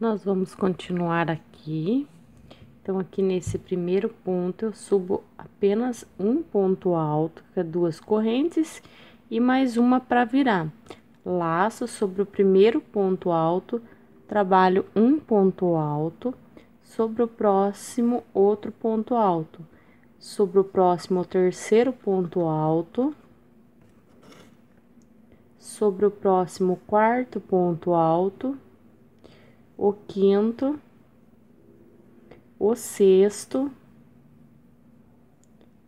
Nós vamos continuar aqui. Então, aqui nesse primeiro ponto, eu subo apenas um ponto alto, que é duas correntes, e mais uma para virar. Laço sobre o primeiro ponto alto, trabalho um ponto alto, sobre o próximo, outro ponto alto. Sobre o próximo, o terceiro ponto alto. Sobre o próximo, quarto ponto alto o quinto, o sexto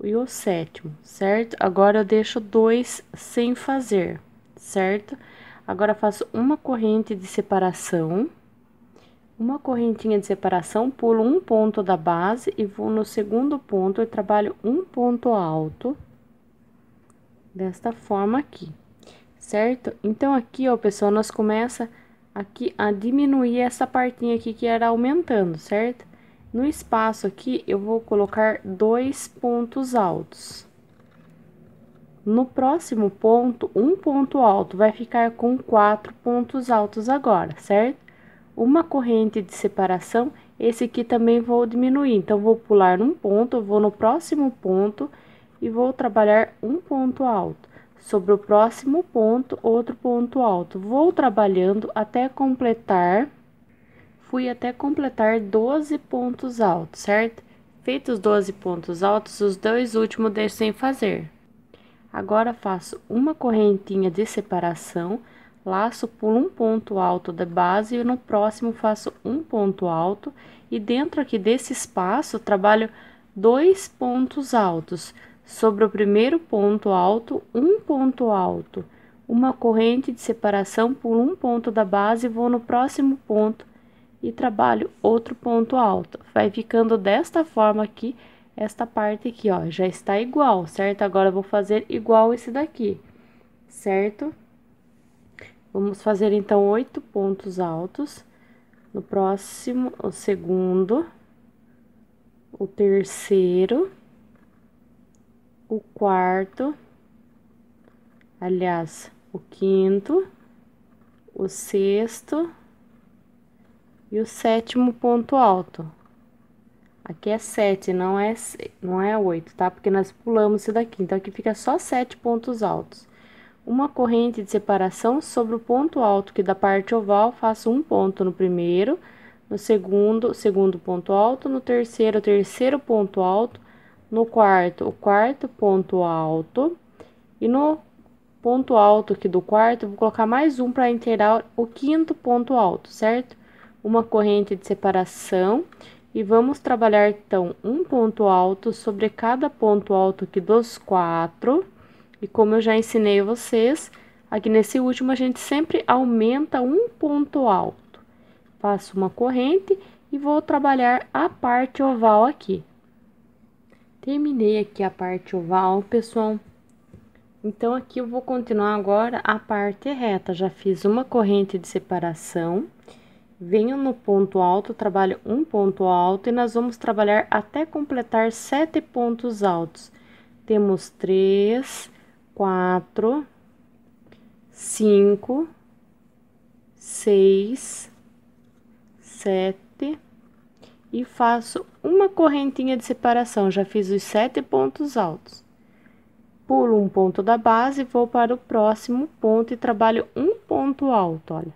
e o sétimo, certo? Agora eu deixo dois sem fazer, certo? Agora faço uma corrente de separação, uma correntinha de separação, pulo um ponto da base e vou no segundo ponto e trabalho um ponto alto desta forma aqui, certo? Então aqui, ó, pessoal, nós começa aqui a diminuir essa partinha aqui que era aumentando, certo? No espaço aqui, eu vou colocar dois pontos altos. No próximo ponto, um ponto alto vai ficar com quatro pontos altos agora, certo? Uma corrente de separação, esse aqui também vou diminuir. Então, vou pular um ponto, vou no próximo ponto e vou trabalhar um ponto alto sobre o próximo ponto, outro ponto alto. Vou trabalhando até completar, fui até completar 12 pontos altos, certo? Feitos 12 pontos altos, os dois últimos deixo sem fazer. Agora faço uma correntinha de separação, laço por um ponto alto da base e no próximo faço um ponto alto e dentro aqui desse espaço trabalho dois pontos altos sobre o primeiro ponto alto, um ponto alto, uma corrente de separação por um ponto da base, vou no próximo ponto e trabalho outro ponto alto. Vai ficando desta forma aqui, esta parte aqui, ó, já está igual, certo? Agora vou fazer igual esse daqui, certo? Vamos fazer então oito pontos altos. No próximo, o segundo, o terceiro o quarto, aliás, o quinto, o sexto e o sétimo ponto alto. Aqui é 7, não é, não é 8, tá? Porque nós pulamos isso daqui, então aqui fica só 7 pontos altos. Uma corrente de separação sobre o ponto alto que da parte oval, faço um ponto no primeiro, no segundo, segundo ponto alto, no terceiro, terceiro ponto alto, no quarto, o quarto ponto alto. E no ponto alto aqui do quarto, vou colocar mais um para inteirar o quinto ponto alto, certo? Uma corrente de separação. E vamos trabalhar, então, um ponto alto sobre cada ponto alto aqui dos quatro. E como eu já ensinei vocês, aqui nesse último a gente sempre aumenta um ponto alto. Faço uma corrente e vou trabalhar a parte oval aqui. Terminei aqui a parte oval, pessoal. Então, aqui eu vou continuar agora a parte reta. Já fiz uma corrente de separação. Venho no ponto alto, trabalho um ponto alto e nós vamos trabalhar até completar sete pontos altos. Temos três, quatro, cinco, seis, sete, e faço uma correntinha de separação, já fiz os sete pontos altos. Pulo um ponto da base, vou para o próximo ponto e trabalho um ponto alto, olha.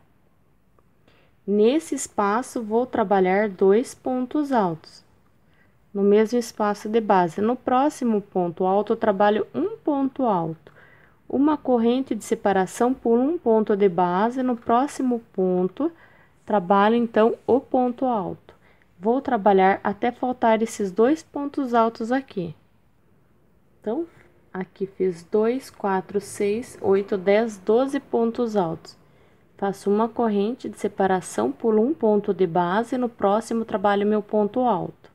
Nesse espaço, vou trabalhar dois pontos altos. No mesmo espaço de base, no próximo ponto alto, trabalho um ponto alto. Uma corrente de separação, pulo um ponto de base, no próximo ponto, trabalho então o ponto alto. Vou trabalhar até faltar esses dois pontos altos aqui. Então, aqui fiz 2, 4, 6, 8, 10, 12 pontos altos. Faço uma corrente de separação, pulo um ponto de base, no próximo trabalho meu ponto alto.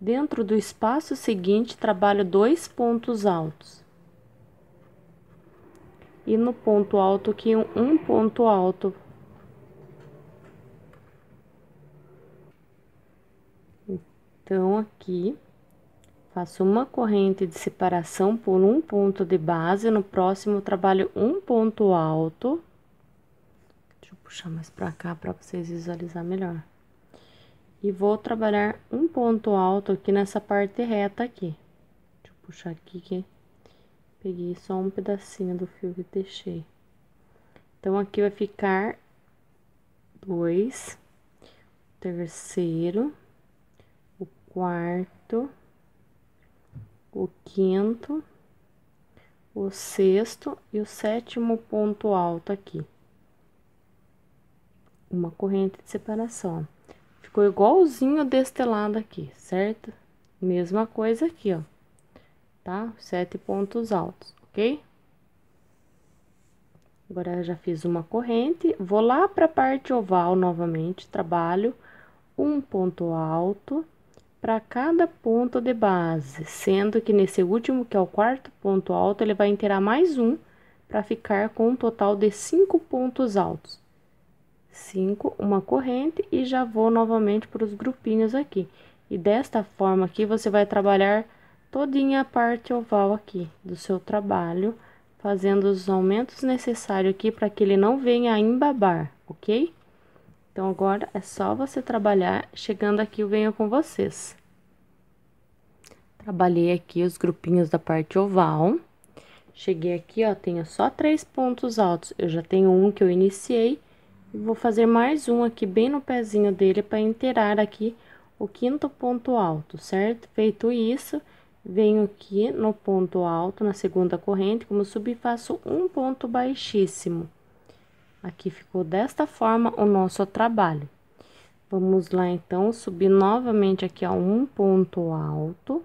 Dentro do espaço seguinte, trabalho dois pontos altos. E no ponto alto aqui, um ponto alto Então, aqui, faço uma corrente de separação por um ponto de base, no próximo trabalho um ponto alto. Deixa eu puxar mais pra cá pra vocês visualizar melhor. E vou trabalhar um ponto alto aqui nessa parte reta aqui. Deixa eu puxar aqui que peguei só um pedacinho do fio que deixei. Então, aqui vai ficar dois, terceiro quarto, o quinto, o sexto e o sétimo ponto alto aqui. Uma corrente de separação, Ficou igualzinho deste lado aqui, certo? Mesma coisa aqui, ó. Tá? Sete pontos altos, ok? Agora, já fiz uma corrente, vou lá para a parte oval novamente, trabalho um ponto alto para cada ponto de base, sendo que nesse último, que é o quarto ponto alto, ele vai inteirar mais um para ficar com um total de cinco pontos altos. Cinco, uma corrente e já vou novamente para os grupinhos aqui. E desta forma aqui, você vai trabalhar todinha a parte oval aqui do seu trabalho, fazendo os aumentos necessários aqui para que ele não venha a embabar, ok? Então, agora é só você trabalhar. Chegando aqui, eu venho com vocês. Trabalhei aqui os grupinhos da parte oval. Cheguei aqui, ó, tenho só três pontos altos. Eu já tenho um que eu iniciei. E vou fazer mais um aqui bem no pezinho dele para inteirar aqui o quinto ponto alto, certo? Feito isso, venho aqui no ponto alto, na segunda corrente, como subi, faço um ponto baixíssimo. Aqui ficou desta forma o nosso trabalho. Vamos lá, então, subir novamente aqui a um ponto alto,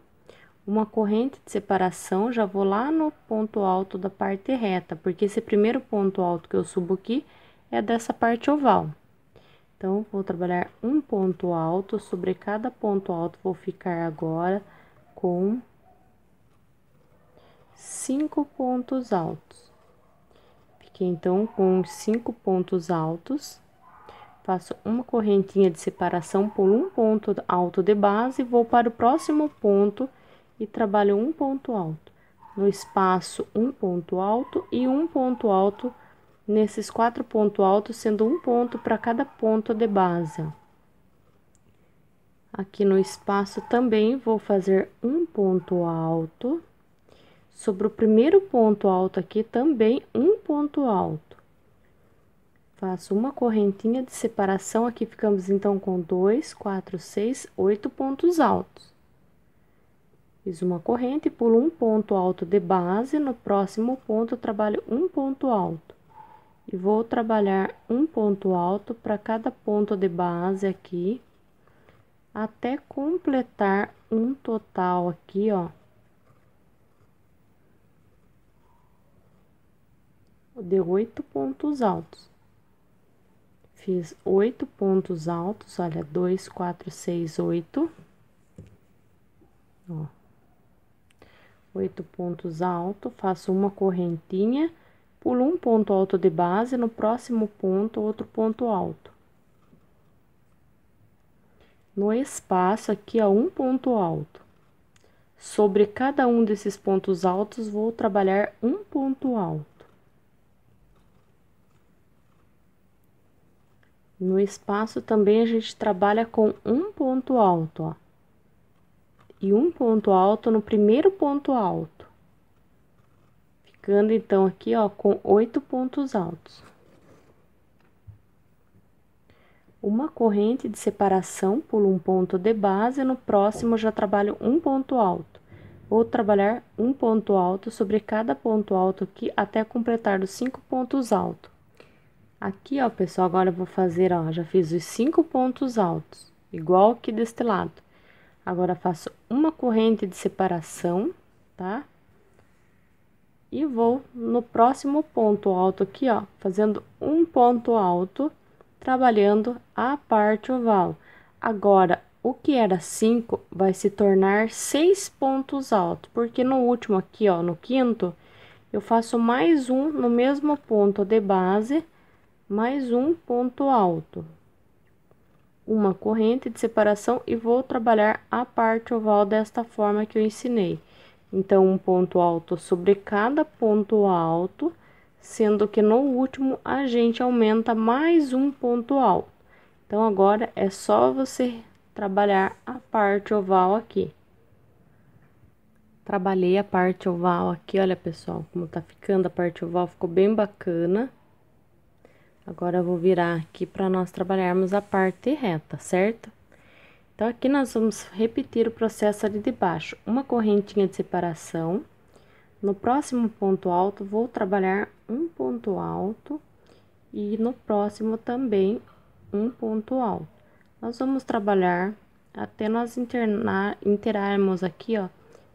uma corrente de separação, já vou lá no ponto alto da parte reta, porque esse primeiro ponto alto que eu subo aqui é dessa parte oval. Então, vou trabalhar um ponto alto, sobre cada ponto alto vou ficar agora com cinco pontos altos aqui então com cinco pontos altos. Faço uma correntinha de separação por um ponto alto de base, vou para o próximo ponto e trabalho um ponto alto. No espaço, um ponto alto e um ponto alto nesses quatro pontos altos, sendo um ponto para cada ponto de base. Aqui no espaço também vou fazer um ponto alto sobre o primeiro ponto alto aqui também um ponto alto. Faço uma correntinha de separação, aqui ficamos então com dois, quatro, seis, oito pontos altos. Fiz uma corrente, pulo um ponto alto de base, no próximo ponto trabalho um ponto alto. E vou trabalhar um ponto alto para cada ponto de base aqui, até completar um total aqui, ó, de oito pontos altos. Fiz oito pontos altos, olha, dois, quatro, seis, oito. Ó. Oito pontos altos, faço uma correntinha, pulo um ponto alto de base, no próximo ponto, outro ponto alto. No espaço aqui, ó, um ponto alto. Sobre cada um desses pontos altos, vou trabalhar um ponto alto. No espaço também a gente trabalha com um ponto alto, ó. E um ponto alto no primeiro ponto alto. Ficando então aqui, ó, com oito pontos altos. Uma corrente de separação, pulo um ponto de base, no próximo já trabalho um ponto alto. Vou trabalhar um ponto alto sobre cada ponto alto aqui até completar os cinco pontos altos. Aqui, ó, pessoal, agora eu vou fazer, ó, já fiz os cinco pontos altos, igual que deste lado. Agora, faço uma corrente de separação, tá? E vou no próximo ponto alto aqui, ó, fazendo um ponto alto, trabalhando a parte oval. Agora, o que era cinco vai se tornar seis pontos altos, porque no último aqui, ó, no quinto, eu faço mais um no mesmo ponto de base mais um ponto alto, uma corrente de separação e vou trabalhar a parte oval desta forma que eu ensinei. Então, um ponto alto sobre cada ponto alto, sendo que no último a gente aumenta mais um ponto alto. Então, agora é só você trabalhar a parte oval aqui. Trabalhei a parte oval aqui, olha pessoal como tá ficando a parte oval, ficou bem bacana. Agora eu vou virar aqui para nós trabalharmos a parte reta, certo? Então, aqui nós vamos repetir o processo ali de baixo. Uma correntinha de separação. No próximo ponto alto, vou trabalhar um ponto alto. E no próximo também um ponto alto. Nós vamos trabalhar até nós internar, interarmos aqui, ó,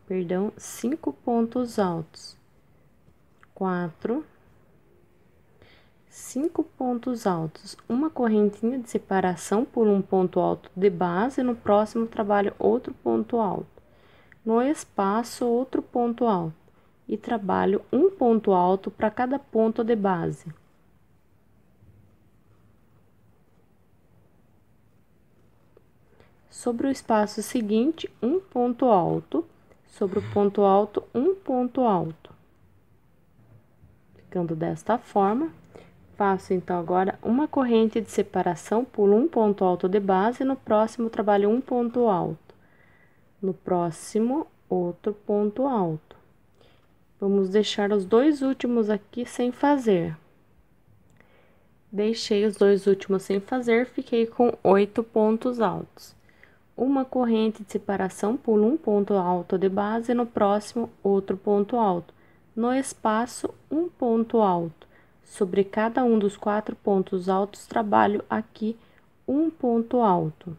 perdão, cinco pontos altos. Quatro cinco pontos altos, uma correntinha de separação por um ponto alto de base, no próximo trabalho outro ponto alto. No espaço, outro ponto alto e trabalho um ponto alto para cada ponto de base. Sobre o espaço seguinte, um ponto alto, sobre o ponto alto, um ponto alto. Ficando desta forma, Faço então agora uma corrente de separação, pulo um ponto alto de base, no próximo trabalho um ponto alto. No próximo, outro ponto alto. Vamos deixar os dois últimos aqui sem fazer. Deixei os dois últimos sem fazer, fiquei com oito pontos altos. Uma corrente de separação, pulo um ponto alto de base, no próximo, outro ponto alto. No espaço, um ponto alto. Sobre cada um dos quatro pontos altos, trabalho aqui um ponto alto.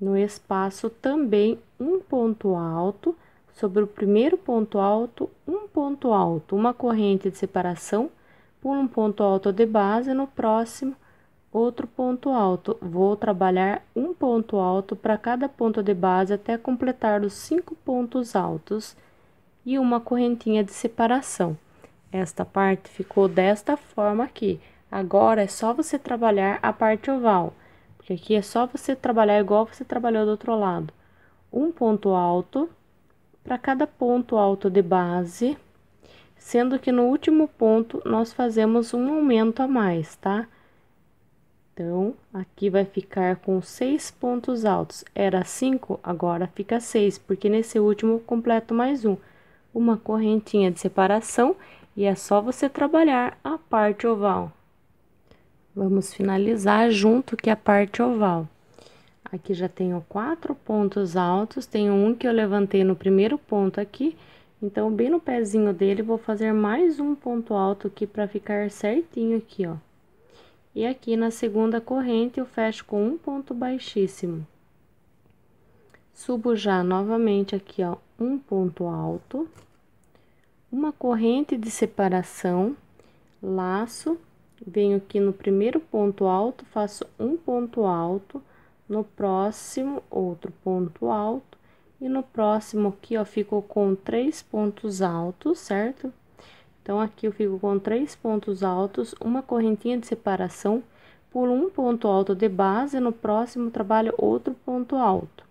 No espaço, também um ponto alto. Sobre o primeiro ponto alto, um ponto alto. Uma corrente de separação, pulo um ponto alto de base, no próximo, outro ponto alto. Vou trabalhar um ponto alto para cada ponto de base até completar os cinco pontos altos e uma correntinha de separação. Esta parte ficou desta forma aqui. Agora é só você trabalhar a parte oval, porque aqui é só você trabalhar igual você trabalhou do outro lado. Um ponto alto para cada ponto alto de base, sendo que no último ponto nós fazemos um aumento a mais, tá? Então, aqui vai ficar com seis pontos altos. Era cinco, agora fica seis, porque nesse último completo mais um. Uma correntinha de separação e é só você trabalhar a parte oval. Vamos finalizar junto que é a parte oval. Aqui já tenho quatro pontos altos, tenho um que eu levantei no primeiro ponto aqui, então bem no pezinho dele vou fazer mais um ponto alto aqui para ficar certinho aqui, ó. E aqui na segunda corrente eu fecho com um ponto baixíssimo. Subo já novamente aqui, ó, um ponto alto uma corrente de separação, laço, venho aqui no primeiro ponto alto, faço um ponto alto, no próximo outro ponto alto, e no próximo aqui, ó, ficou com três pontos altos, certo? Então, aqui eu fico com três pontos altos, uma correntinha de separação, pulo um ponto alto de base, no próximo trabalho outro ponto alto.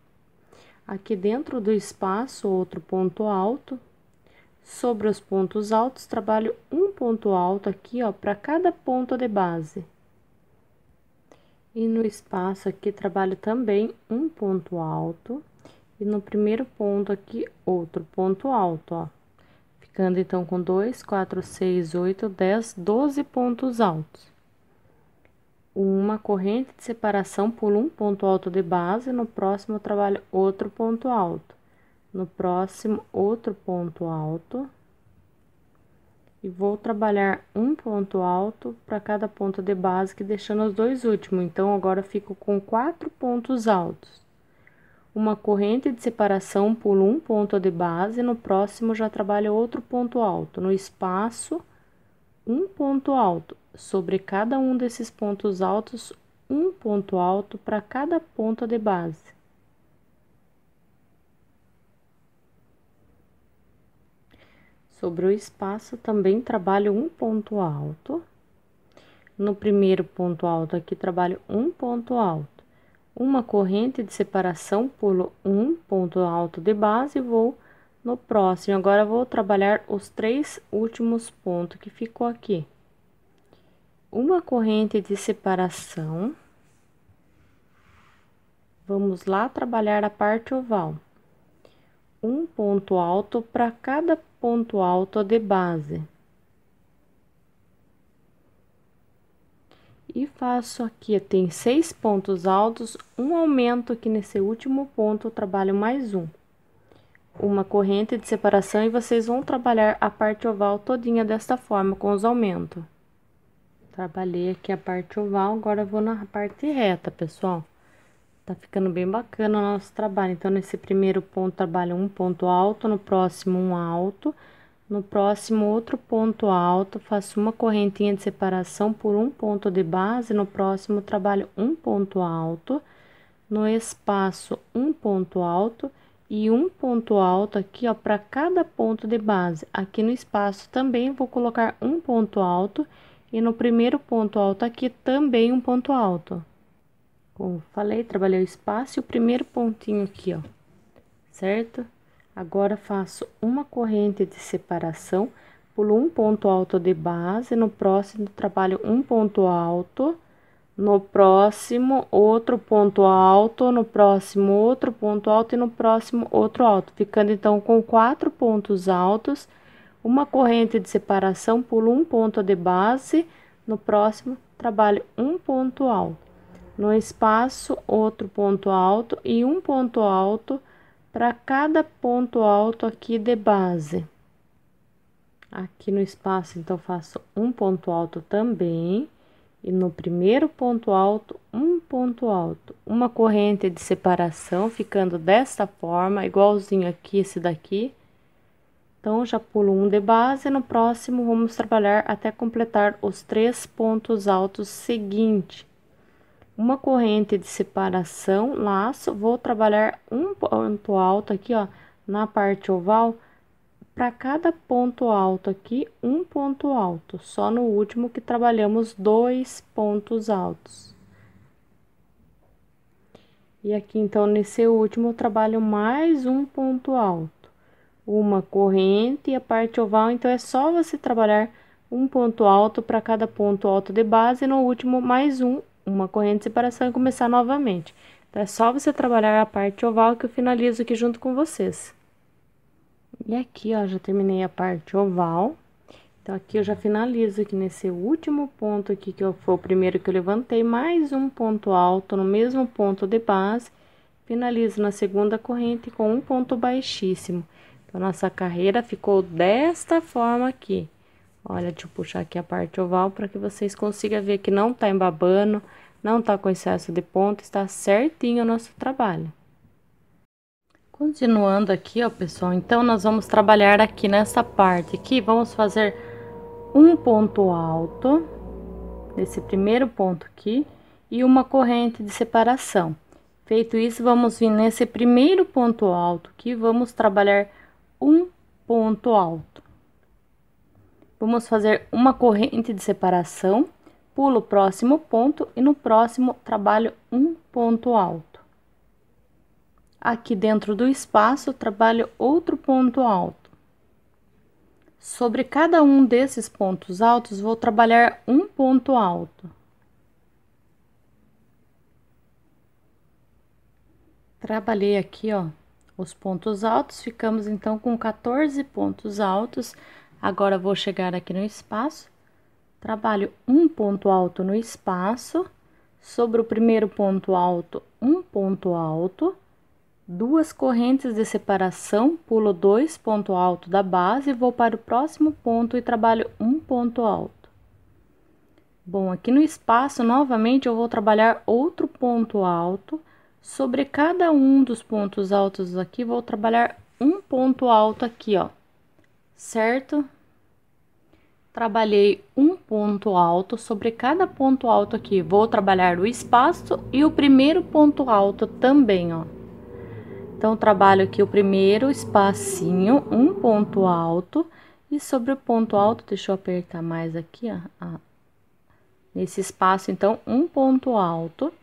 Aqui dentro do espaço, outro ponto alto, Sobre os pontos altos, trabalho um ponto alto aqui, ó, para cada ponto de base. E no espaço aqui, trabalho também um ponto alto. E no primeiro ponto aqui, outro ponto alto, ó. Ficando, então, com 2, 4, 6, 8, 10, 12 pontos altos. Uma corrente de separação, pulo um ponto alto de base, no próximo trabalho outro ponto alto. No próximo, outro ponto alto. E vou trabalhar um ponto alto para cada ponta de base, que deixando os dois últimos. Então, agora fico com quatro pontos altos. Uma corrente de separação, pulo um ponto de base, no próximo já trabalho outro ponto alto. No espaço, um ponto alto. Sobre cada um desses pontos altos, um ponto alto para cada ponta de base. Sobre o espaço, também trabalho um ponto alto. No primeiro ponto alto aqui, trabalho um ponto alto. Uma corrente de separação, pulo um ponto alto de base e vou no próximo. Agora, vou trabalhar os três últimos pontos que ficou aqui. Uma corrente de separação. Vamos lá trabalhar a parte oval um ponto alto para cada ponto alto de base. E faço aqui, tem seis pontos altos, um aumento aqui nesse último ponto, eu trabalho mais um. Uma corrente de separação e vocês vão trabalhar a parte oval todinha desta forma, com os aumentos. Trabalhei aqui a parte oval, agora vou na parte reta, pessoal. Tá ficando bem bacana o nosso trabalho. Então, nesse primeiro ponto, trabalho um ponto alto, no próximo um alto. No próximo, outro ponto alto, faço uma correntinha de separação por um ponto de base. No próximo, trabalho um ponto alto. No espaço, um ponto alto e um ponto alto aqui, ó, para cada ponto de base. Aqui no espaço também vou colocar um ponto alto e no primeiro ponto alto aqui também um ponto alto. Como falei, trabalhei o espaço e o primeiro pontinho aqui, ó, certo? Agora, faço uma corrente de separação, pulo um ponto alto de base, no próximo trabalho um ponto alto, no próximo outro ponto alto, no próximo outro ponto alto e no próximo outro alto, ficando então com quatro pontos altos, uma corrente de separação, pulo um ponto de base, no próximo trabalho um ponto alto no espaço, outro ponto alto e um ponto alto para cada ponto alto aqui de base. Aqui no espaço, então, faço um ponto alto também, e no primeiro ponto alto, um ponto alto. Uma corrente de separação, ficando desta forma, igualzinho aqui, esse daqui. Então, já pulo um de base, no próximo, vamos trabalhar até completar os três pontos altos seguintes uma corrente de separação, laço, vou trabalhar um ponto alto aqui, ó, na parte oval, para cada ponto alto aqui, um ponto alto, só no último que trabalhamos dois pontos altos. E aqui, então, nesse último, eu trabalho mais um ponto alto, uma corrente e a parte oval, então, é só você trabalhar um ponto alto para cada ponto alto de base, no último, mais um uma corrente de separação e começar novamente. Então é só você trabalhar a parte oval que eu finalizo aqui junto com vocês. E aqui, ó, já terminei a parte oval. Então, aqui eu já finalizo aqui nesse último ponto aqui, que foi o primeiro que eu levantei, mais um ponto alto no mesmo ponto de base. Finalizo na segunda corrente com um ponto baixíssimo. Então, nossa carreira ficou desta forma aqui. Olha, deixa eu puxar aqui a parte oval para que vocês consigam ver que não tá embabando, não tá com excesso de ponto, está certinho o nosso trabalho. Continuando aqui, ó, pessoal, então nós vamos trabalhar aqui nessa parte aqui, vamos fazer um ponto alto, nesse primeiro ponto aqui, e uma corrente de separação. Feito isso, vamos vir nesse primeiro ponto alto aqui, vamos trabalhar um ponto alto. Vamos fazer uma corrente de separação, pulo o próximo ponto e no próximo trabalho um ponto alto. Aqui dentro do espaço, trabalho outro ponto alto. Sobre cada um desses pontos altos, vou trabalhar um ponto alto. Trabalhei aqui, ó, os pontos altos, ficamos então com 14 pontos altos Agora vou chegar aqui no espaço, trabalho um ponto alto no espaço, sobre o primeiro ponto alto, um ponto alto, duas correntes de separação, pulo dois ponto alto da base, vou para o próximo ponto e trabalho um ponto alto. Bom, aqui no espaço, novamente, eu vou trabalhar outro ponto alto. Sobre cada um dos pontos altos aqui, vou trabalhar um ponto alto aqui, ó. Certo? trabalhei um ponto alto. Sobre cada ponto alto aqui, vou trabalhar o espaço e o primeiro ponto alto também, ó. Então, trabalho aqui o primeiro espacinho, um ponto alto. E sobre o ponto alto, deixa eu apertar mais aqui, ó. ó nesse espaço, então, um ponto alto.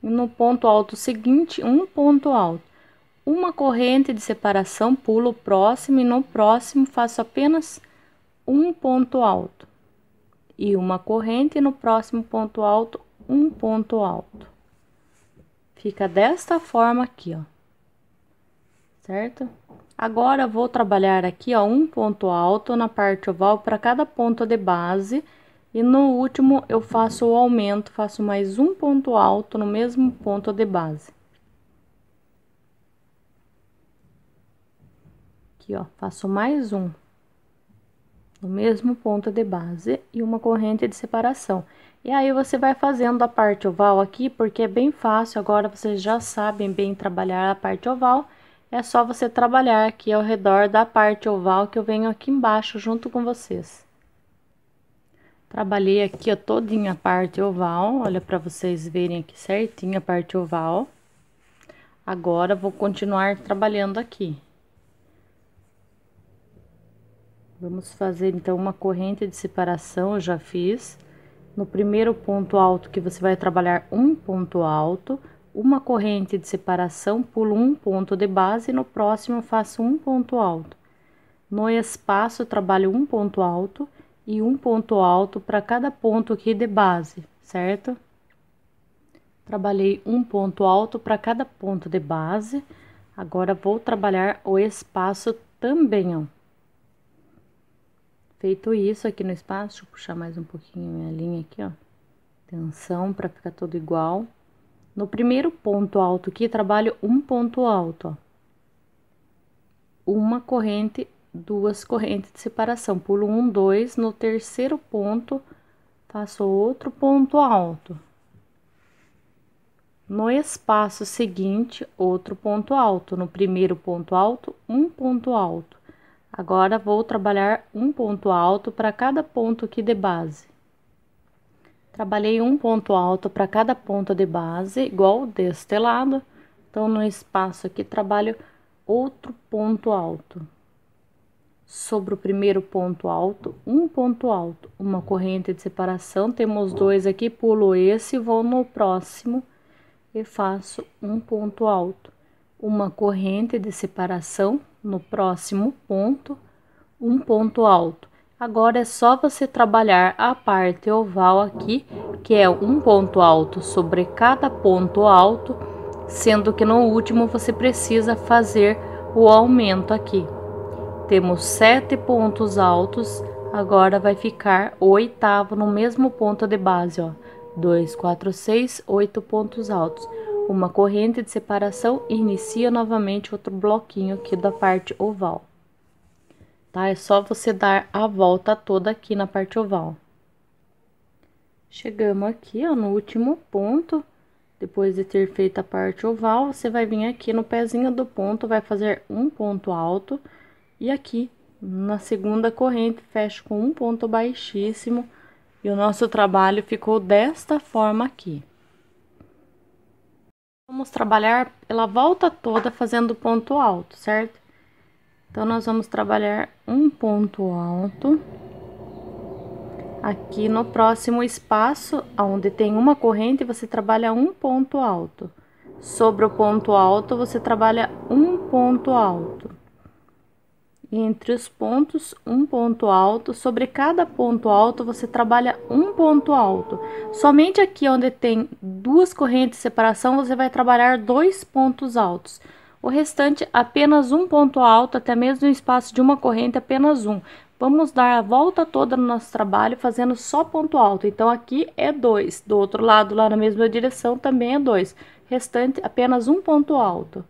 E no ponto alto seguinte, um ponto alto. Uma corrente de separação, pulo o próximo e no próximo faço apenas um ponto alto e uma corrente no próximo ponto alto, um ponto alto. Fica desta forma aqui, ó. Certo? Agora vou trabalhar aqui, ó, um ponto alto na parte oval para cada ponto de base. E no último eu faço o aumento, faço mais um ponto alto no mesmo ponto de base. Aqui, ó, faço mais um no mesmo ponto de base e uma corrente de separação. E aí você vai fazendo a parte oval aqui, porque é bem fácil, agora vocês já sabem bem trabalhar a parte oval. É só você trabalhar aqui ao redor da parte oval que eu venho aqui embaixo junto com vocês. Trabalhei aqui a todinha a parte oval, olha para vocês verem aqui certinho a parte oval. Agora, vou continuar trabalhando aqui. Vamos fazer então uma corrente de separação, eu já fiz. No primeiro ponto alto que você vai trabalhar um ponto alto, uma corrente de separação, pulo um ponto de base e no próximo faço um ponto alto. No espaço trabalho um ponto alto e um ponto alto para cada ponto aqui de base, certo? Trabalhei um ponto alto para cada ponto de base. Agora vou trabalhar o espaço também, ó. Feito isso aqui no espaço, deixa eu puxar mais um pouquinho a minha linha aqui, ó. Tensão para ficar tudo igual. No primeiro ponto alto aqui, trabalho um ponto alto, ó. Uma corrente, duas correntes de separação. Pulo um, dois, no terceiro ponto, faço outro ponto alto. No espaço seguinte, outro ponto alto. No primeiro ponto alto, um ponto alto. Agora vou trabalhar um ponto alto para cada ponto aqui de base. Trabalhei um ponto alto para cada ponta de base, igual deste lado. Então, no espaço aqui, trabalho outro ponto alto. Sobre o primeiro ponto alto, um ponto alto, uma corrente de separação. Temos dois aqui, pulo esse, vou no próximo e faço um ponto alto. Uma corrente de separação, no próximo ponto um ponto alto. Agora é só você trabalhar a parte oval aqui, que é um ponto alto sobre cada ponto alto, sendo que no último você precisa fazer o aumento aqui. Temos sete pontos altos, agora vai ficar o oitavo no mesmo ponto de base, ó. 2, 4, 6, 8 pontos altos. Uma corrente de separação inicia novamente outro bloquinho aqui da parte oval. Tá? É só você dar a volta toda aqui na parte oval. Chegamos aqui, ó, no último ponto. Depois de ter feito a parte oval, você vai vir aqui no pezinho do ponto, vai fazer um ponto alto. E aqui, na segunda corrente, fecha com um ponto baixíssimo. E o nosso trabalho ficou desta forma aqui. Vamos trabalhar pela volta toda fazendo ponto alto, certo? Então, nós vamos trabalhar um ponto alto. Aqui no próximo espaço, onde tem uma corrente, você trabalha um ponto alto. Sobre o ponto alto, você trabalha um ponto alto e entre os pontos, um ponto alto. Sobre cada ponto alto, você trabalha um ponto alto. Somente aqui onde tem duas correntes de separação, você vai trabalhar dois pontos altos. O restante, apenas um ponto alto, até mesmo no espaço de uma corrente, apenas um. Vamos dar a volta toda no nosso trabalho fazendo só ponto alto. Então, aqui é dois. Do outro lado, lá na mesma direção, também é dois. Restante, apenas um ponto alto.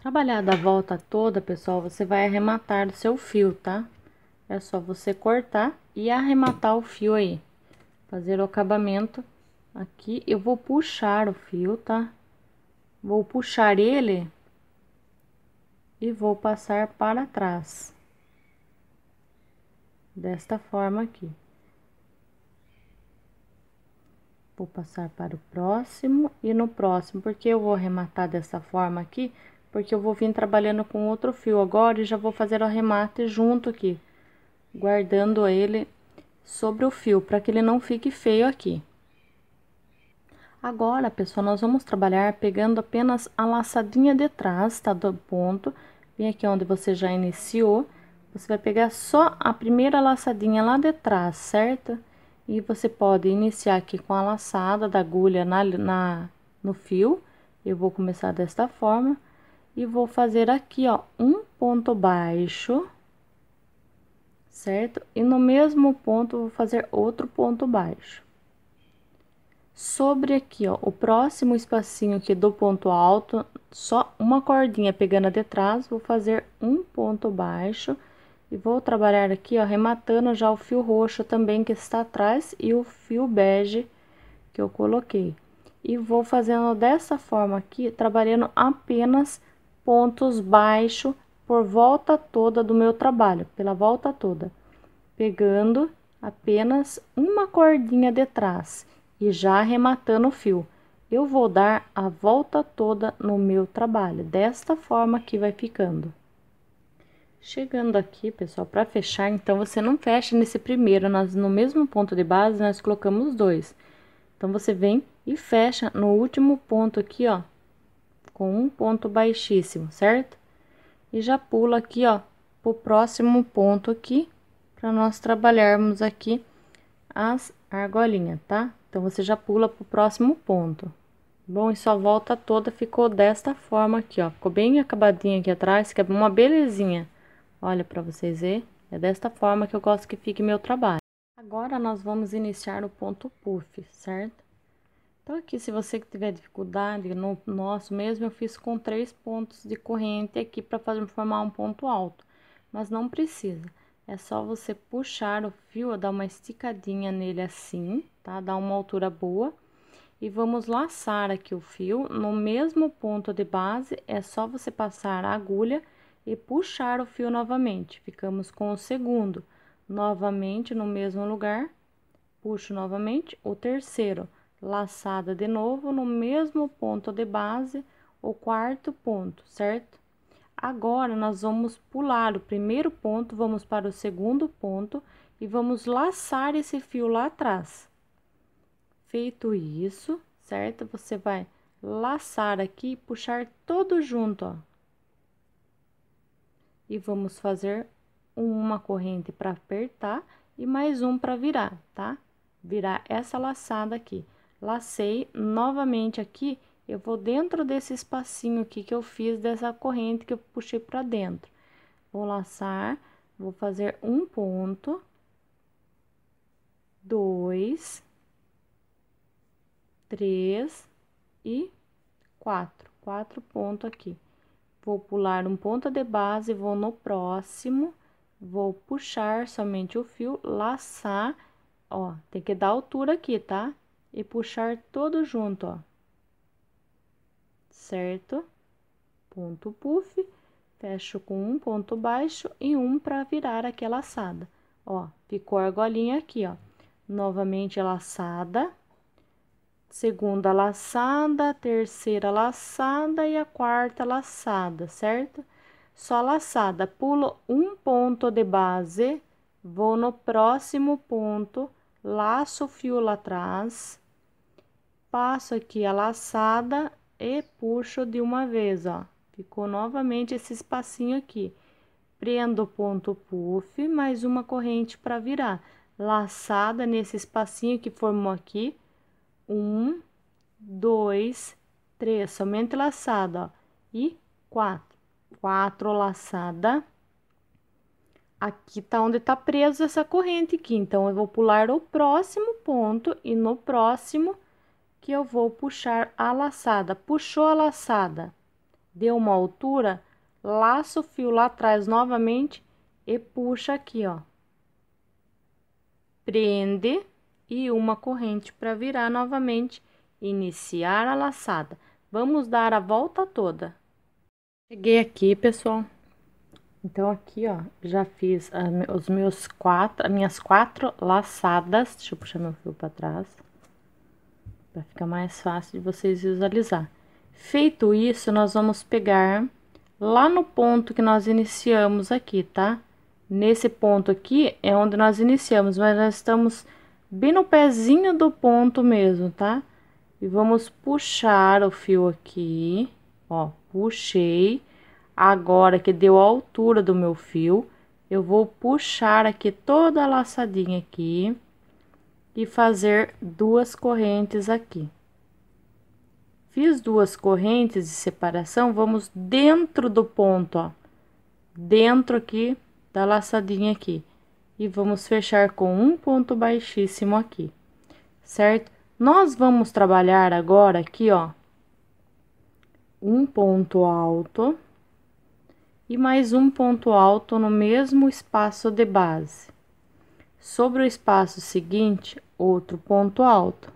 Trabalhada a volta toda, pessoal, você vai arrematar o seu fio, tá? É só você cortar e arrematar o fio aí. Fazer o acabamento aqui. Eu vou puxar o fio, tá? Vou puxar ele e vou passar para trás. Desta forma aqui. Vou passar para o próximo e no próximo, porque eu vou arrematar dessa forma aqui, porque eu vou vir trabalhando com outro fio agora e já vou fazer o arremate junto aqui, guardando ele sobre o fio, para que ele não fique feio aqui. Agora, pessoal, nós vamos trabalhar pegando apenas a laçadinha de trás, tá, do ponto. Vem aqui onde você já iniciou, você vai pegar só a primeira laçadinha lá de trás, certo? E você pode iniciar aqui com a laçada da agulha na, na no fio. Eu vou começar desta forma e vou fazer aqui, ó, um ponto baixo, certo? E no mesmo ponto, vou fazer outro ponto baixo. Sobre aqui, ó, o próximo espacinho aqui do ponto alto, só uma cordinha pegando a de trás, vou fazer um ponto baixo e vou trabalhar aqui, ó, rematando já o fio roxo também que está atrás e o fio bege que eu coloquei. E vou fazendo dessa forma aqui, trabalhando apenas pontos baixo por volta toda do meu trabalho, pela volta toda, pegando apenas uma cordinha de trás e já arrematando o fio. Eu vou dar a volta toda no meu trabalho, desta forma que vai ficando. Chegando aqui, pessoal, para fechar, então você não fecha nesse primeiro, nós no mesmo ponto de base nós colocamos dois. Então você vem e fecha no último ponto aqui, ó, com um ponto baixíssimo, certo? E já pula aqui, ó, pro próximo ponto aqui, para nós trabalharmos aqui as argolinhas, tá? Então, você já pula pro próximo ponto. Bom, e sua volta toda ficou desta forma aqui, ó. Ficou bem acabadinha aqui atrás, que é uma belezinha. Olha para vocês verem. É desta forma que eu gosto que fique meu trabalho. Agora, nós vamos iniciar o ponto puff, certo? Então, aqui, se você tiver dificuldade, no nosso mesmo, eu fiz com três pontos de corrente aqui para formar um ponto alto. Mas não precisa. É só você puxar o fio, dar uma esticadinha nele assim, tá? Dar uma altura boa. E vamos laçar aqui o fio no mesmo ponto de base, é só você passar a agulha e puxar o fio novamente. Ficamos com o segundo, novamente no mesmo lugar, puxo novamente o terceiro laçada de novo no mesmo ponto de base, o quarto ponto, certo? Agora, nós vamos pular o primeiro ponto, vamos para o segundo ponto e vamos laçar esse fio lá atrás. Feito isso, certo? Você vai laçar aqui e puxar todo junto, ó. E vamos fazer uma corrente para apertar e mais um para virar, tá? Virar essa laçada aqui lacei novamente aqui, eu vou dentro desse espacinho aqui que eu fiz dessa corrente que eu puxei pra dentro. Vou laçar, vou fazer um ponto, dois, três e quatro, quatro pontos aqui. Vou pular um ponto de base, vou no próximo, vou puxar somente o fio, laçar, ó, tem que dar altura aqui, tá? e puxar todo junto, ó. Certo? Ponto puff, fecho com um ponto baixo e um para virar aqui a laçada. Ó, ficou a argolinha aqui, ó. Novamente a laçada, segunda laçada, terceira laçada e a quarta laçada, certo? Só laçada, pulo um ponto de base, vou no próximo ponto, laço o fio lá atrás, passo aqui a laçada e puxo de uma vez, ó. Ficou novamente esse espacinho aqui. Prendo ponto puff, mais uma corrente para virar. Laçada nesse espacinho que formou aqui. Um, dois, três, somente laçada, ó. E quatro. Quatro laçada. Aqui tá onde tá preso essa corrente aqui. Então, eu vou pular o próximo ponto e no próximo que eu vou puxar a laçada. Puxou a laçada, deu uma altura, laça o fio lá atrás novamente e puxa aqui, ó. Prende e uma corrente para virar novamente, iniciar a laçada. Vamos dar a volta toda. Cheguei aqui, pessoal. Então, aqui, ó, já fiz os meus quatro, minhas quatro laçadas. Deixa eu puxar meu fio para trás para ficar mais fácil de vocês visualizar. Feito isso, nós vamos pegar lá no ponto que nós iniciamos aqui, tá? Nesse ponto aqui é onde nós iniciamos, mas nós estamos bem no pezinho do ponto mesmo, tá? E vamos puxar o fio aqui, ó, puxei. Agora que deu a altura do meu fio, eu vou puxar aqui toda a laçadinha aqui e fazer duas correntes aqui. Fiz duas correntes de separação, vamos dentro do ponto, ó, dentro aqui da laçadinha aqui. E vamos fechar com um ponto baixíssimo aqui, certo? Nós vamos trabalhar agora aqui, ó, um ponto alto e mais um ponto alto no mesmo espaço de base. Sobre o espaço seguinte, outro ponto alto.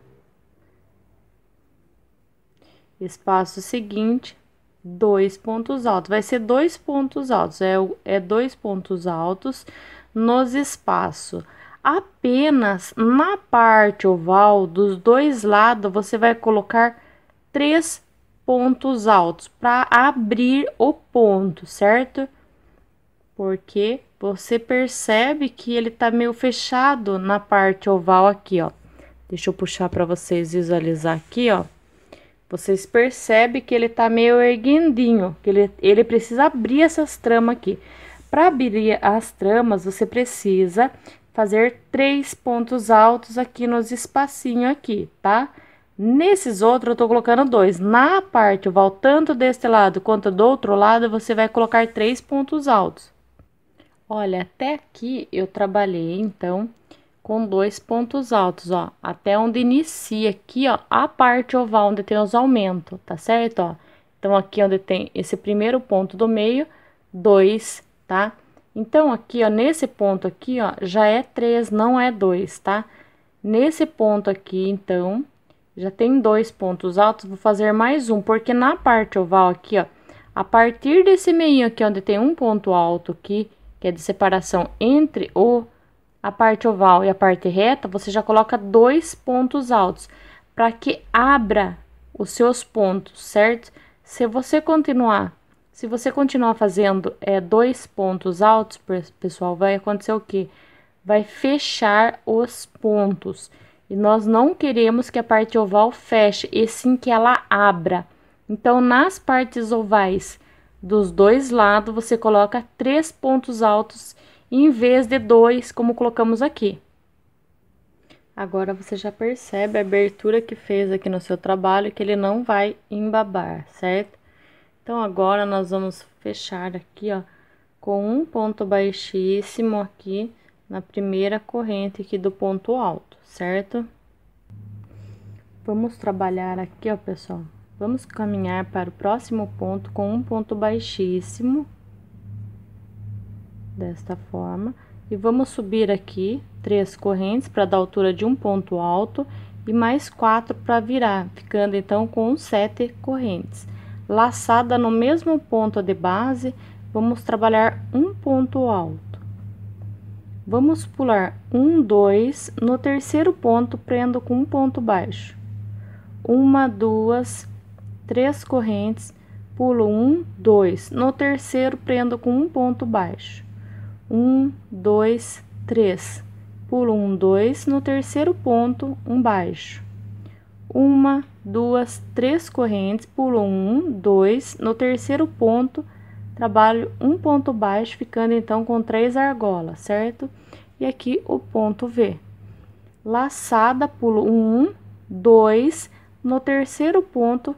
Espaço seguinte, dois pontos altos. Vai ser dois pontos altos, é, é dois pontos altos nos espaços. Apenas na parte oval dos dois lados você vai colocar três pontos altos para abrir o ponto, certo? Porque você percebe que ele tá meio fechado na parte oval aqui, ó. Deixa eu puxar para vocês visualizar aqui, ó. Vocês percebem que ele tá meio erguendinho, que ele, ele precisa abrir essas tramas aqui. Para abrir as tramas, você precisa fazer três pontos altos aqui nos espacinhos aqui, tá? Nesses outros, eu tô colocando dois. Na parte oval, tanto deste lado quanto do outro lado, você vai colocar três pontos altos. Olha, até aqui eu trabalhei, então, com dois pontos altos, ó. Até onde inicia aqui, ó, a parte oval onde tem os aumentos, tá certo, ó? Então, aqui onde tem esse primeiro ponto do meio, dois, tá? Então, aqui, ó, nesse ponto aqui, ó, já é três, não é dois, tá? Nesse ponto aqui, então, já tem dois pontos altos, vou fazer mais um, porque na parte oval aqui, ó, a partir desse meio aqui, onde tem um ponto alto aqui, que é de separação entre o a parte oval e a parte reta, você já coloca dois pontos altos para que abra os seus pontos, certo? Se você continuar, se você continuar fazendo é, dois pontos altos, pessoal, vai acontecer o que? Vai fechar os pontos. E nós não queremos que a parte oval feche, e sim que ela abra. Então, nas partes ovais dos dois lados, você coloca três pontos altos em vez de dois, como colocamos aqui. Agora, você já percebe a abertura que fez aqui no seu trabalho, que ele não vai embabar, certo? Então, agora, nós vamos fechar aqui, ó, com um ponto baixíssimo aqui na primeira corrente aqui do ponto alto, certo? Vamos trabalhar aqui, ó, pessoal, Vamos caminhar para o próximo ponto com um ponto baixíssimo, desta forma. E vamos subir aqui três correntes para dar altura de um ponto alto e mais quatro para virar, ficando então com sete correntes. Laçada no mesmo ponto de base, vamos trabalhar um ponto alto. Vamos pular um, dois, no terceiro ponto prendo com um ponto baixo. Uma, duas, três correntes, pulo um, dois. No terceiro, prendo com um ponto baixo. Um, dois, três. Pulo um, dois. No terceiro ponto, um baixo. Uma, duas, três correntes, pulo um, dois. No terceiro ponto, trabalho um ponto baixo, ficando então com três argolas, certo? E aqui o ponto V. Laçada, pulo um, dois. No terceiro ponto,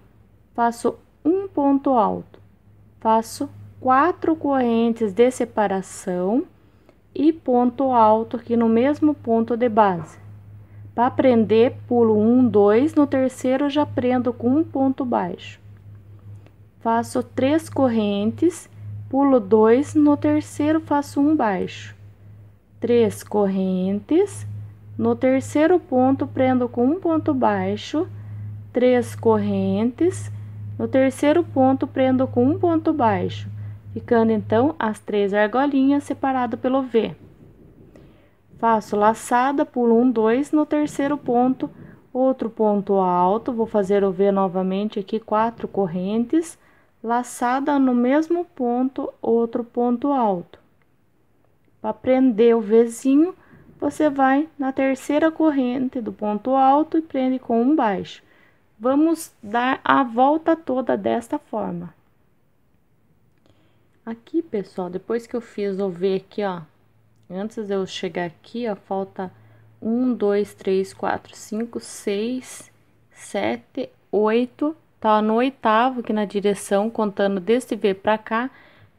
faço um ponto alto, faço quatro correntes de separação e ponto alto aqui no mesmo ponto de base. Para prender, pulo um, dois, no terceiro já prendo com um ponto baixo. Faço três correntes, pulo dois, no terceiro faço um baixo. Três correntes, no terceiro ponto prendo com um ponto baixo, três correntes, no terceiro ponto, prendo com um ponto baixo, ficando então as três argolinhas separado pelo V. Faço laçada, pulo um, dois, no terceiro ponto, outro ponto alto, vou fazer o V novamente aqui, quatro correntes, laçada no mesmo ponto, outro ponto alto. Para prender o Vzinho, você vai na terceira corrente do ponto alto e prende com um baixo. Vamos dar a volta toda desta forma. Aqui, pessoal, depois que eu fiz o V aqui, ó, antes de eu chegar aqui, ó, falta um, dois, três, quatro, cinco, seis, sete, oito, tá no oitavo aqui na direção, contando desse V para cá,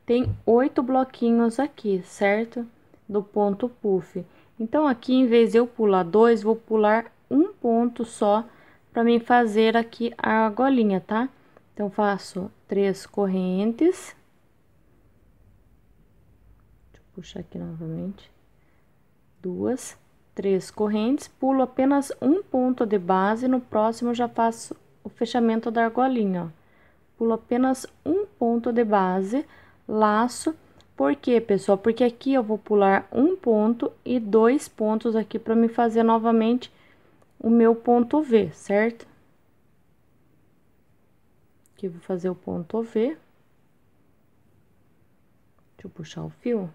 tem oito bloquinhos aqui, certo? Do ponto puff. Então, aqui, em vez de eu pular dois, vou pular um ponto só para mim fazer aqui a argolinha, tá? Então, faço três correntes. Deixa eu puxar aqui novamente. Duas, três correntes, pulo apenas um ponto de base, no próximo já faço o fechamento da argolinha, ó. Pulo apenas um ponto de base, laço. Por quê, pessoal? Porque aqui eu vou pular um ponto e dois pontos aqui para me fazer novamente o meu ponto V, certo? Aqui vou fazer o ponto V. Deixa eu puxar o fio.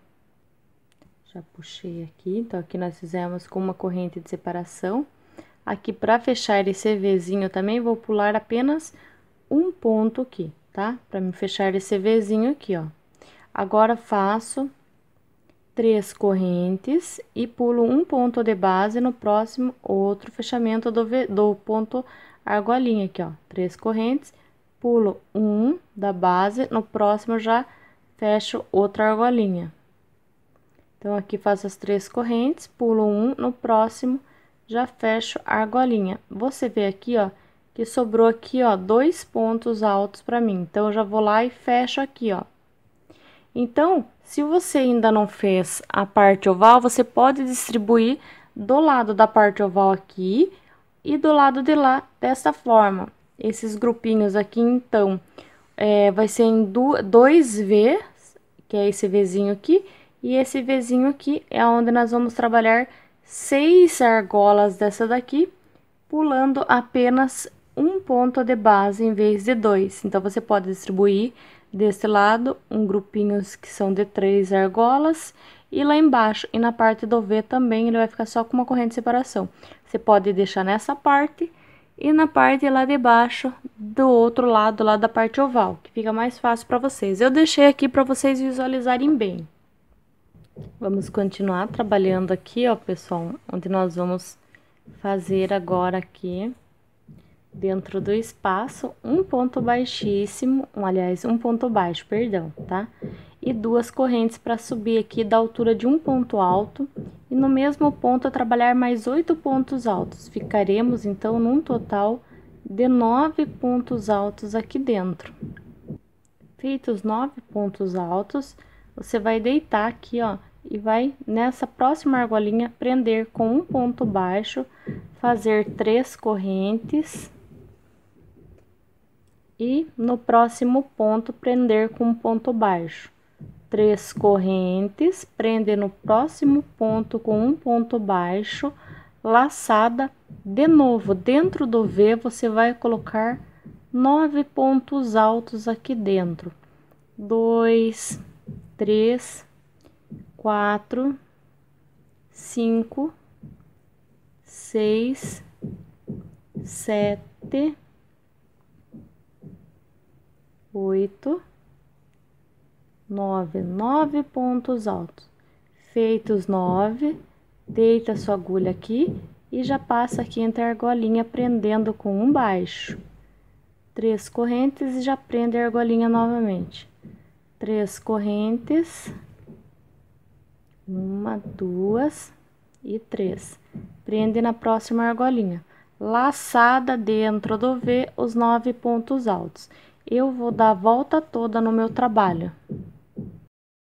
Já puxei aqui, então aqui nós fizemos com uma corrente de separação. Aqui para fechar esse Vzinho também vou pular apenas um ponto aqui, tá? Para me fechar esse Vzinho aqui, ó. Agora faço três correntes e pulo um ponto de base no próximo outro fechamento do, do ponto argolinha aqui, ó. Três correntes, pulo um da base, no próximo já fecho outra argolinha. Então, aqui faço as três correntes, pulo um, no próximo já fecho a argolinha. Você vê aqui, ó, que sobrou aqui, ó, dois pontos altos pra mim. Então, eu já vou lá e fecho aqui, ó. Então, se você ainda não fez a parte oval, você pode distribuir do lado da parte oval aqui e do lado de lá desta forma. Esses grupinhos aqui, então, é, vai ser em 2 dois V, que é esse Vzinho aqui, e esse Vzinho aqui é onde nós vamos trabalhar seis argolas dessa daqui, pulando apenas um ponto de base em vez de dois. Então, você pode distribuir Desse lado, um grupinhos que são de três argolas. E lá embaixo, e na parte do V também, ele vai ficar só com uma corrente de separação. Você pode deixar nessa parte e na parte lá de baixo do outro lado, lá da parte oval, que fica mais fácil para vocês. Eu deixei aqui para vocês visualizarem bem. Vamos continuar trabalhando aqui, ó, pessoal, onde nós vamos fazer agora aqui dentro do espaço, um ponto baixíssimo, um, aliás, um ponto baixo, perdão, tá? E duas correntes para subir aqui da altura de um ponto alto e no mesmo ponto trabalhar mais oito pontos altos. Ficaremos então num total de nove pontos altos aqui dentro. Feitos nove pontos altos, você vai deitar aqui, ó, e vai nessa próxima argolinha prender com um ponto baixo, fazer três correntes e no próximo ponto prender com um ponto baixo. Três correntes, prender no próximo ponto com um ponto baixo, laçada de novo. Dentro do V você vai colocar nove pontos altos aqui dentro. Dois, três, quatro, cinco, seis, sete, oito, nove, nove pontos altos. Feitos nove, deita sua agulha aqui e já passa aqui entre a argolinha prendendo com um baixo. Três correntes e já prende a argolinha novamente. Três correntes, uma, duas e três. Prende na próxima argolinha. Laçada dentro do V os nove pontos altos eu vou dar a volta toda no meu trabalho.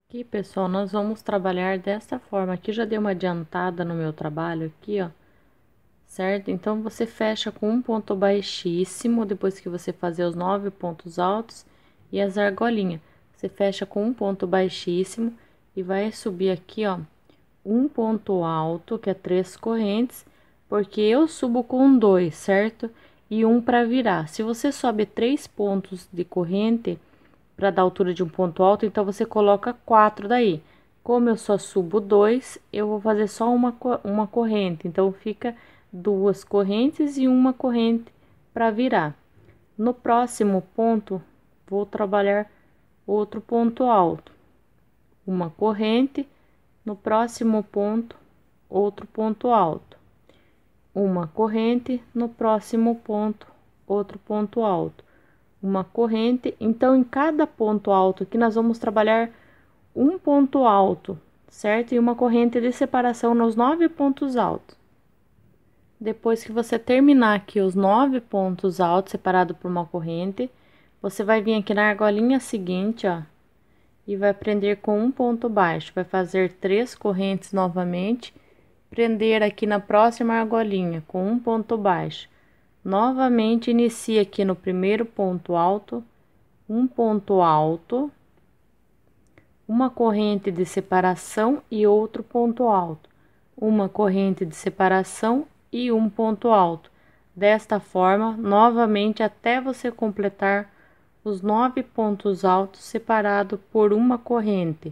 Aqui, pessoal, nós vamos trabalhar dessa forma. Aqui já dei uma adiantada no meu trabalho aqui, ó. Certo? Então, você fecha com um ponto baixíssimo, depois que você fazer os nove pontos altos e as argolinhas. Você fecha com um ponto baixíssimo e vai subir aqui, ó, um ponto alto, que é três correntes, porque eu subo com dois, certo? Certo? e um para virar. Se você sobe três pontos de corrente para dar altura de um ponto alto, então você coloca quatro daí. Como eu só subo dois, eu vou fazer só uma, uma corrente, então fica duas correntes e uma corrente para virar. No próximo ponto, vou trabalhar outro ponto alto, uma corrente, no próximo ponto, outro ponto alto uma corrente, no próximo ponto, outro ponto alto, uma corrente. Então, em cada ponto alto aqui, nós vamos trabalhar um ponto alto, certo? E uma corrente de separação nos nove pontos altos. Depois que você terminar aqui os nove pontos altos separado por uma corrente, você vai vir aqui na argolinha seguinte, ó, e vai prender com um ponto baixo. Vai fazer três correntes novamente prender aqui na próxima argolinha com um ponto baixo. Novamente inicia aqui no primeiro ponto alto, um ponto alto, uma corrente de separação e outro ponto alto, uma corrente de separação e um ponto alto. Desta forma, novamente até você completar os nove pontos altos separado por uma corrente.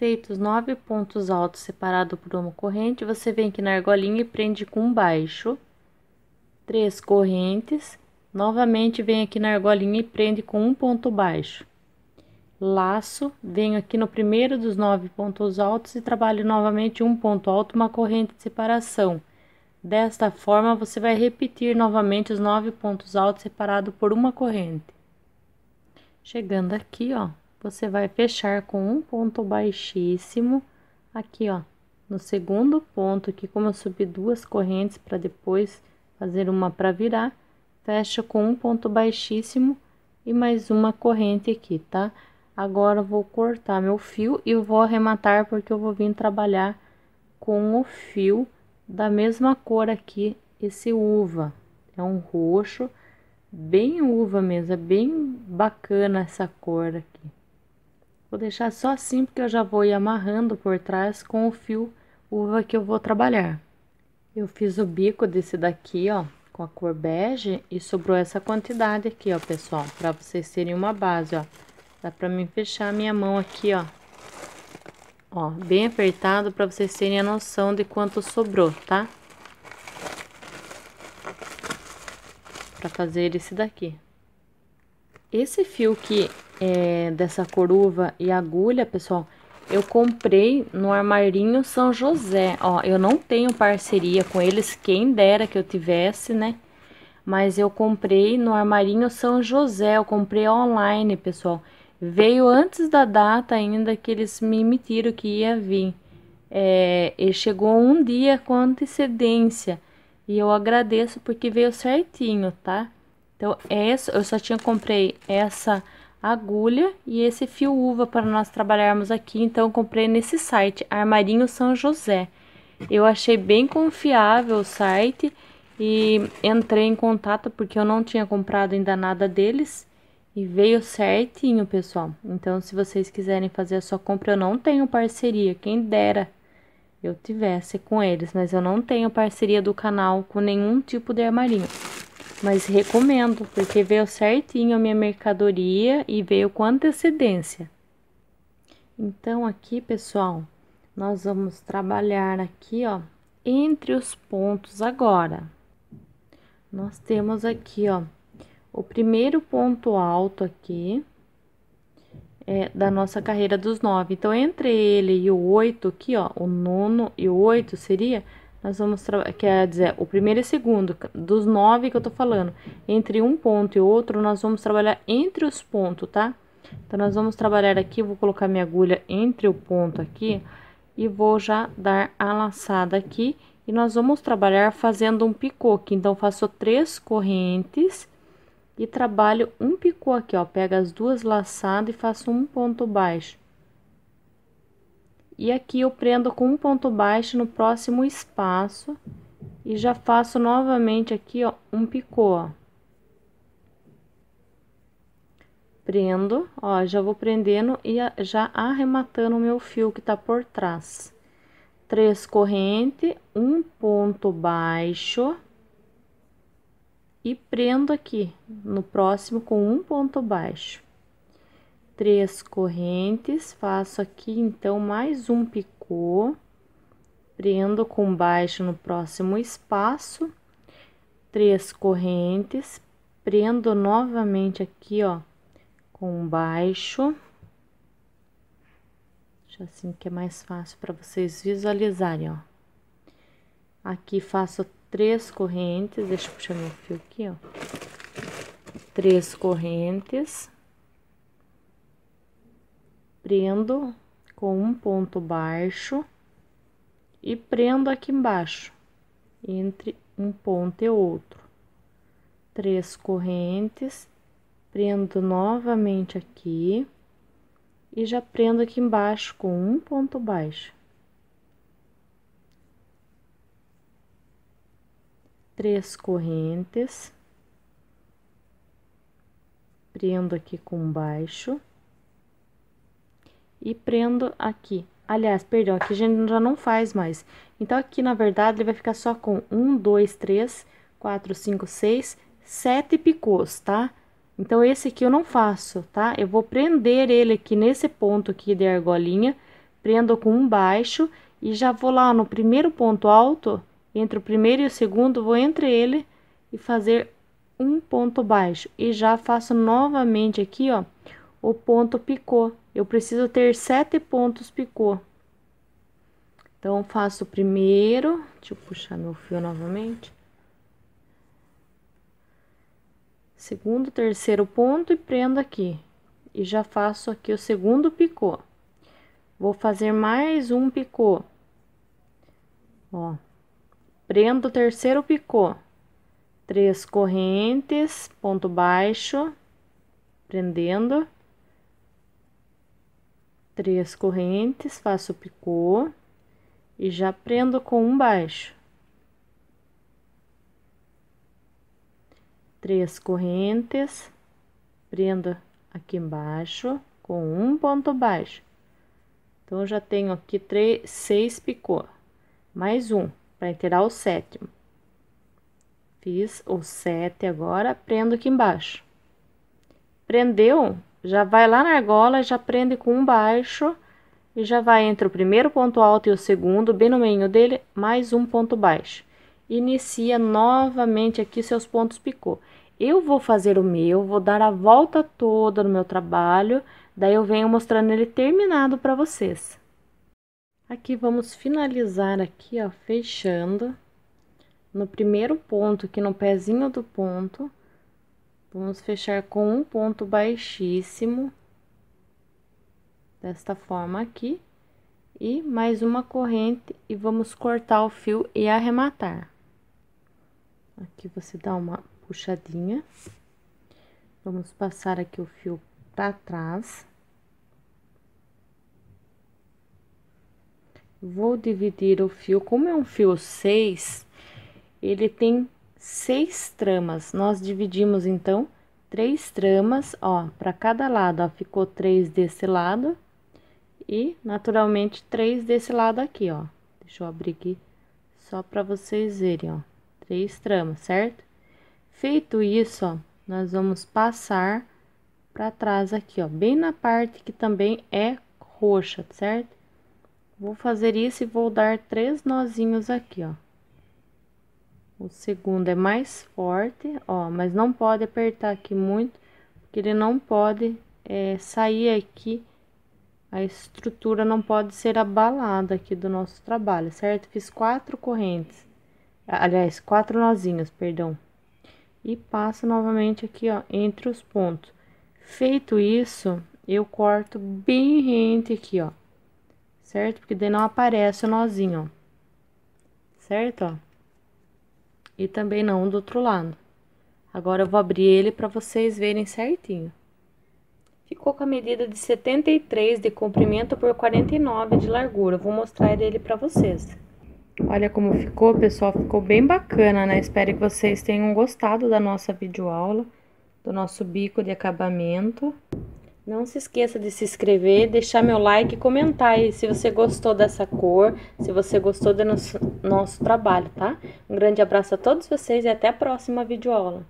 Feitos nove pontos altos separados por uma corrente, você vem aqui na argolinha e prende com um baixo. Três correntes. Novamente vem aqui na argolinha e prende com um ponto baixo. Laço, venho aqui no primeiro dos nove pontos altos e trabalho novamente um ponto alto, uma corrente de separação. Desta forma, você vai repetir novamente os nove pontos altos separados por uma corrente. Chegando aqui, ó, você vai fechar com um ponto baixíssimo aqui, ó, no segundo ponto aqui, como eu subi duas correntes para depois fazer uma para virar, fecha com um ponto baixíssimo e mais uma corrente aqui, tá? Agora vou cortar meu fio e vou arrematar porque eu vou vir trabalhar com o fio da mesma cor aqui, esse uva. É um roxo, bem uva mesmo, é bem bacana essa cor aqui. Vou deixar só assim porque eu já vou ir amarrando por trás com o fio uva que eu vou trabalhar. Eu fiz o bico desse daqui, ó, com a cor bege e sobrou essa quantidade aqui, ó, pessoal, para vocês terem uma base, ó. Dá para mim fechar a minha mão aqui, ó. Ó, bem apertado para vocês terem a noção de quanto sobrou, tá? Para fazer esse daqui. Esse fio que é, dessa coruva e agulha, pessoal, eu comprei no Armarinho São José. Ó, eu não tenho parceria com eles, quem dera que eu tivesse, né? Mas eu comprei no Armarinho São José, eu comprei online, pessoal. Veio antes da data ainda que eles me emitiram que ia vir. É, e chegou um dia com antecedência. E eu agradeço porque veio certinho, tá? Então, essa, eu só tinha comprei essa agulha e esse fio uva para nós trabalharmos aqui. Então, eu comprei nesse site, Armarinho São José. Eu achei bem confiável o site e entrei em contato porque eu não tinha comprado ainda nada deles. E veio certinho, pessoal. Então, se vocês quiserem fazer a sua compra, eu não tenho parceria. Quem dera eu tivesse com eles, mas eu não tenho parceria do canal com nenhum tipo de armarinho. Mas recomendo, porque veio certinho a minha mercadoria e veio com antecedência. Então, aqui, pessoal, nós vamos trabalhar aqui, ó, entre os pontos agora. Nós temos aqui, ó, o primeiro ponto alto aqui é da nossa carreira dos nove. Então, entre ele e o oito aqui, ó, o nono e o oito seria nós vamos trabalhar, quer dizer, o primeiro e segundo, dos nove que eu tô falando, entre um ponto e outro, nós vamos trabalhar entre os pontos, tá? Então, nós vamos trabalhar aqui, vou colocar minha agulha entre o ponto aqui, e vou já dar a laçada aqui, e nós vamos trabalhar fazendo um picô aqui, então, faço três correntes, e trabalho um picô aqui, ó, pega as duas laçadas e faço um ponto baixo. E aqui eu prendo com um ponto baixo no próximo espaço e já faço novamente aqui, ó, um picô, ó. Prendo, ó, já vou prendendo e já arrematando o meu fio que tá por trás. Três corrente, um ponto baixo e prendo aqui no próximo com um ponto baixo três correntes, faço aqui então mais um picô, prendo com baixo no próximo espaço, três correntes, prendo novamente aqui, ó, com baixo. Deixa assim que é mais fácil para vocês visualizarem, ó. Aqui faço três correntes, deixa eu puxar meu fio aqui, ó. Três correntes, prendo com um ponto baixo e prendo aqui embaixo, entre um ponto e outro. Três correntes, prendo novamente aqui e já prendo aqui embaixo com um ponto baixo. Três correntes, prendo aqui com baixo e prendo aqui. Aliás, perdão, aqui a gente já não faz mais. Então, aqui, na verdade, ele vai ficar só com um, dois, três, quatro, cinco, seis, sete picôs, tá? Então, esse aqui eu não faço, tá? Eu vou prender ele aqui nesse ponto aqui de argolinha, prendo com um baixo e já vou lá no primeiro ponto alto, entre o primeiro e o segundo, vou entre ele e fazer um ponto baixo. E já faço novamente aqui, ó, o ponto picô eu preciso ter sete pontos picô. Então, faço o primeiro, deixa eu puxar meu fio novamente. Segundo, terceiro ponto e prendo aqui. E já faço aqui o segundo picô. Vou fazer mais um picô. Ó, prendo o terceiro picô. Três correntes, ponto baixo, prendendo três correntes, faço picô e já prendo com um baixo. Três correntes, prendo aqui embaixo com um ponto baixo. Então, já tenho aqui três, seis picô, mais um, para inteirar o sétimo. Fiz o sete agora, prendo aqui embaixo. Prendeu, já vai lá na argola, já prende com um baixo e já vai entre o primeiro ponto alto e o segundo, bem no meio dele, mais um ponto baixo. Inicia novamente aqui seus pontos picô. Eu vou fazer o meu, vou dar a volta toda no meu trabalho, daí eu venho mostrando ele terminado para vocês. Aqui vamos finalizar aqui, ó, fechando no primeiro ponto, aqui no pezinho do ponto, Vamos fechar com um ponto baixíssimo, desta forma aqui, e mais uma corrente, e vamos cortar o fio e arrematar. Aqui você dá uma puxadinha, vamos passar aqui o fio para trás. Vou dividir o fio, como é um fio 6, ele tem seis tramas. Nós dividimos então três tramas, ó, para cada lado, ó, ficou três desse lado e naturalmente três desse lado aqui, ó. Deixa eu abrir aqui só para vocês verem, ó, três tramas, certo? Feito isso, ó, nós vamos passar para trás aqui, ó, bem na parte que também é roxa, certo? Vou fazer isso e vou dar três nozinhos aqui, ó. O segundo é mais forte, ó, mas não pode apertar aqui muito, porque ele não pode é, sair aqui, a estrutura não pode ser abalada aqui do nosso trabalho, certo? Fiz quatro correntes, aliás, quatro nozinhos, perdão. E passo novamente aqui, ó, entre os pontos. Feito isso, eu corto bem rente aqui, ó, certo? Porque daí não aparece o nozinho, ó, certo, ó e também não do outro lado. Agora eu vou abrir ele para vocês verem certinho. Ficou com a medida de 73 de comprimento por 49 de largura. vou mostrar ele para vocês. Olha como ficou, pessoal. Ficou bem bacana, né? Espero que vocês tenham gostado da nossa videoaula, do nosso bico de acabamento. Não se esqueça de se inscrever, deixar meu like e comentar aí se você gostou dessa cor, se você gostou do nosso, nosso trabalho, tá? Um grande abraço a todos vocês e até a próxima videoaula.